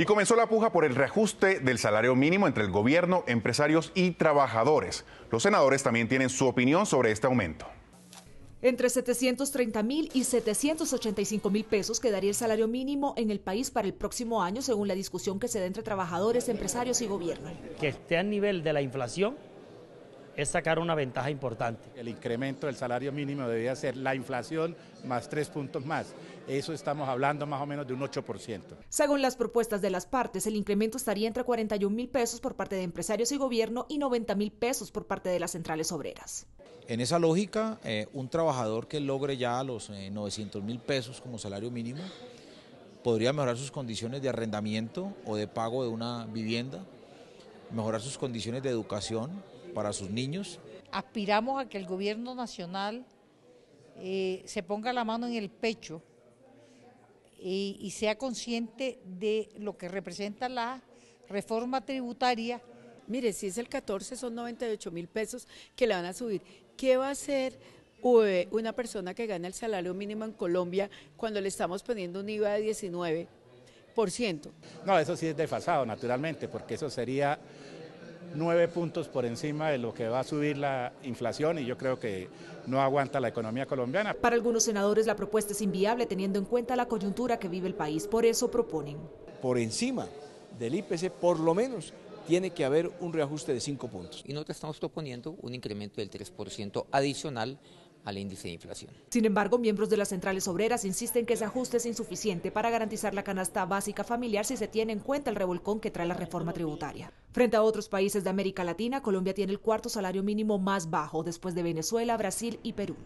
Y comenzó la puja por el reajuste del salario mínimo entre el gobierno, empresarios y trabajadores. Los senadores también tienen su opinión sobre este aumento. Entre 730 mil y 785 mil pesos quedaría el salario mínimo en el país para el próximo año, según la discusión que se da entre trabajadores, empresarios y gobierno. Que esté a nivel de la inflación es sacar una ventaja importante. El incremento del salario mínimo debía ser la inflación más tres puntos más. Eso estamos hablando más o menos de un 8%. Según las propuestas de las partes, el incremento estaría entre 41 mil pesos por parte de empresarios y gobierno y 90 mil pesos por parte de las centrales obreras. En esa lógica, eh, un trabajador que logre ya los 900 eh, mil pesos como salario mínimo podría mejorar sus condiciones de arrendamiento o de pago de una vivienda, mejorar sus condiciones de educación, para sus niños. Aspiramos a que el gobierno nacional eh, se ponga la mano en el pecho y, eh, y sea consciente de lo que representa la reforma tributaria. Mire, si es el 14 son 98 mil pesos que le van a subir. ¿Qué va a hacer eh, una persona que gana el salario mínimo en Colombia cuando le estamos poniendo un IVA de 19? No, eso sí es desfasado, naturalmente, porque eso sería nueve puntos por encima de lo que va a subir la inflación y yo creo que no aguanta la economía colombiana. Para algunos senadores la propuesta es inviable teniendo en cuenta la coyuntura que vive el país, por eso proponen. Por encima del IPC, por lo menos tiene que haber un reajuste de cinco puntos. Y nosotros estamos proponiendo un incremento del 3% adicional al índice de inflación. Sin embargo, miembros de las centrales obreras insisten que ese ajuste es insuficiente para garantizar la canasta básica familiar si se tiene en cuenta el revolcón que trae la reforma tributaria. Frente a otros países de América Latina, Colombia tiene el cuarto salario mínimo más bajo después de Venezuela, Brasil y Perú.